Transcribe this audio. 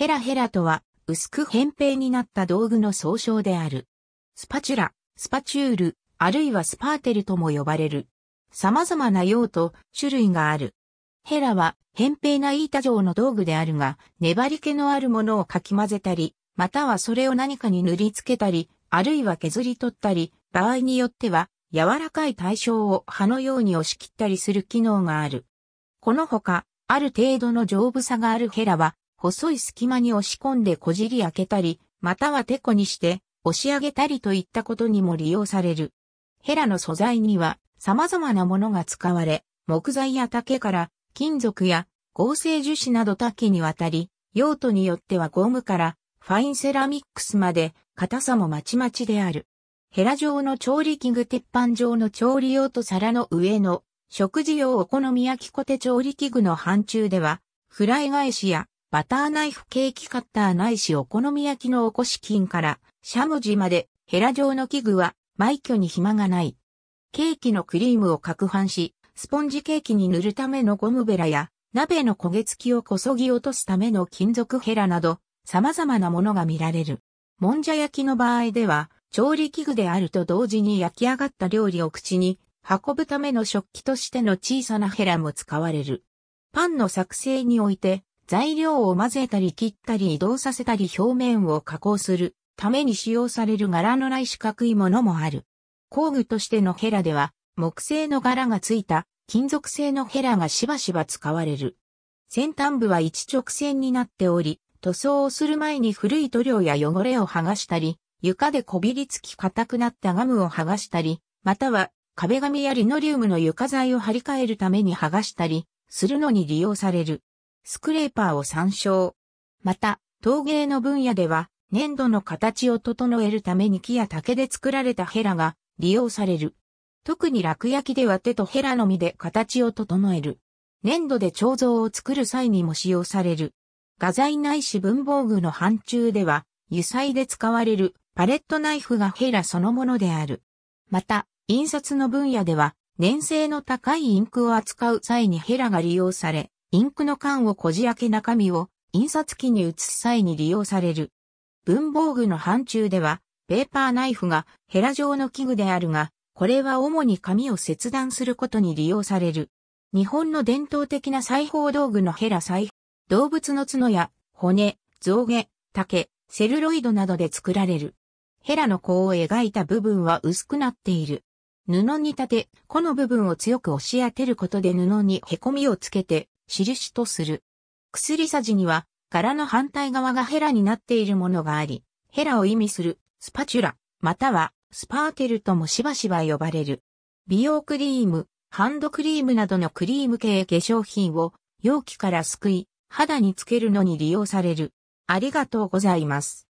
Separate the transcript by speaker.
Speaker 1: ヘラヘラとは、薄く扁平になった道具の総称である。スパチュラ、スパチュール、あるいはスパーテルとも呼ばれる。様々な用途、種類がある。ヘラは、扁平な板状の道具であるが、粘り気のあるものをかき混ぜたり、またはそれを何かに塗りつけたり、あるいは削り取ったり、場合によっては、柔らかい対象を刃のように押し切ったりする機能がある。このほか、ある程度の丈夫さがあるヘラは、細い隙間に押し込んでこじり開けたり、またはテコにして押し上げたりといったことにも利用される。ヘラの素材には様々なものが使われ、木材や竹から金属や合成樹脂など多岐にわたり、用途によってはゴムからファインセラミックスまで硬さもまちまちである。ヘラ状の調理器具鉄板状の調理用と皿の上の食事用お好み焼き小手調理器具の範疇では、フライ返しやバターナイフケーキカッターないしお好み焼きのおこし金から、しゃもじまで、ヘラ状の器具は、埋挙に暇がない。ケーキのクリームを攪拌し、スポンジケーキに塗るためのゴムベラや、鍋の焦げ付きをこそぎ落とすための金属ヘラなど、様々なものが見られる。もんじゃ焼きの場合では、調理器具であると同時に焼き上がった料理を口に運ぶための食器としての小さなヘラも使われる。パンの作成において、材料を混ぜたり切ったり移動させたり表面を加工するために使用される柄のない四角いものもある。工具としてのヘラでは、木製の柄がついた金属製のヘラがしばしば使われる。先端部は一直線になっており、塗装をする前に古い塗料や汚れを剥がしたり、床でこびりつき硬くなったガムを剥がしたり、または壁紙やリノリウムの床材を張り替えるために剥がしたり、するのに利用される。スクレーパーを参照。また、陶芸の分野では、粘土の形を整えるために木や竹で作られたヘラが利用される。特に落焼きでは手とヘラのみで形を整える。粘土で彫像を作る際にも使用される。画材ないし文房具の範疇では、油彩で使われるパレットナイフがヘラそのものである。また、印刷の分野では、粘性の高いインクを扱う際にヘラが利用され、インクの缶をこじ開け中身を印刷機に移す際に利用される。文房具の範疇では、ペーパーナイフがヘラ状の器具であるが、これは主に紙を切断することに利用される。日本の伝統的な裁縫道具のヘラ裁縫、動物の角や骨、象牙、竹、セルロイドなどで作られる。ヘラの甲を描いた部分は薄くなっている。布に立て、この部分を強く押し当てることで布に凹みをつけて、印とする。薬さじには、柄の反対側がヘラになっているものがあり、ヘラを意味するスパチュラ、またはスパーテルともしばしば呼ばれる。美容クリーム、ハンドクリームなどのクリーム系化粧品を容器からすくい、肌につけるのに利用される。ありがとうございます。